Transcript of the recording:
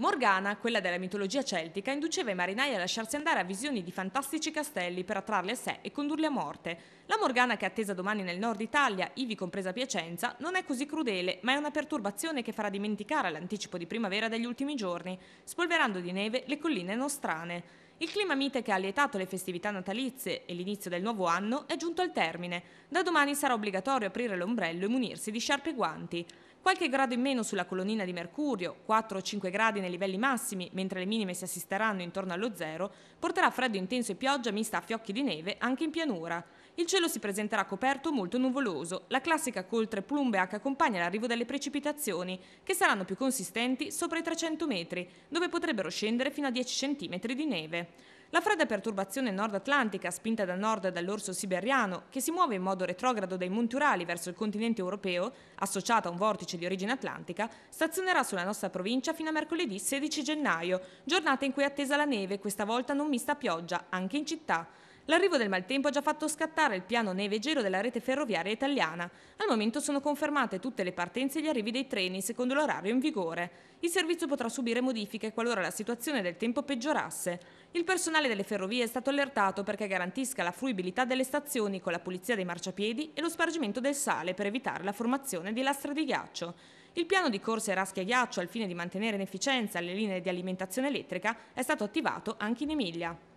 Morgana, quella della mitologia celtica, induceva i marinai a lasciarsi andare a visioni di fantastici castelli per attrarli a sé e condurli a morte. La Morgana che è attesa domani nel nord Italia, ivi compresa Piacenza, non è così crudele, ma è una perturbazione che farà dimenticare l'anticipo di primavera degli ultimi giorni, spolverando di neve le colline nostrane. Il clima mite che ha lietato le festività natalizie e l'inizio del nuovo anno è giunto al termine. Da domani sarà obbligatorio aprire l'ombrello e munirsi di sciarpe e guanti qualche grado in meno sulla colonnina di mercurio, 4 o 5 gradi nei livelli massimi, mentre le minime si assisteranno intorno allo zero, porterà freddo intenso e pioggia mista a fiocchi di neve anche in pianura. Il cielo si presenterà coperto molto nuvoloso, la classica coltre plumbea che accompagna l'arrivo delle precipitazioni, che saranno più consistenti sopra i 300 metri, dove potrebbero scendere fino a 10 cm di neve. La fredda perturbazione nord-atlantica, spinta da nord dall'orso siberiano, che si muove in modo retrogrado dai Monti Urali verso il continente europeo, associata a un vortice di origine atlantica, stazionerà sulla nostra provincia fino a mercoledì 16 gennaio, giornata in cui è attesa la neve, questa volta non mista pioggia, anche in città. L'arrivo del maltempo ha già fatto scattare il piano neve gelo della rete ferroviaria italiana. Al momento sono confermate tutte le partenze e gli arrivi dei treni secondo l'orario in vigore. Il servizio potrà subire modifiche qualora la situazione del tempo peggiorasse. Il personale delle ferrovie è stato allertato perché garantisca la fruibilità delle stazioni con la pulizia dei marciapiedi e lo spargimento del sale per evitare la formazione di lastre di ghiaccio. Il piano di corse raschia ghiaccio al fine di mantenere in efficienza le linee di alimentazione elettrica è stato attivato anche in Emilia.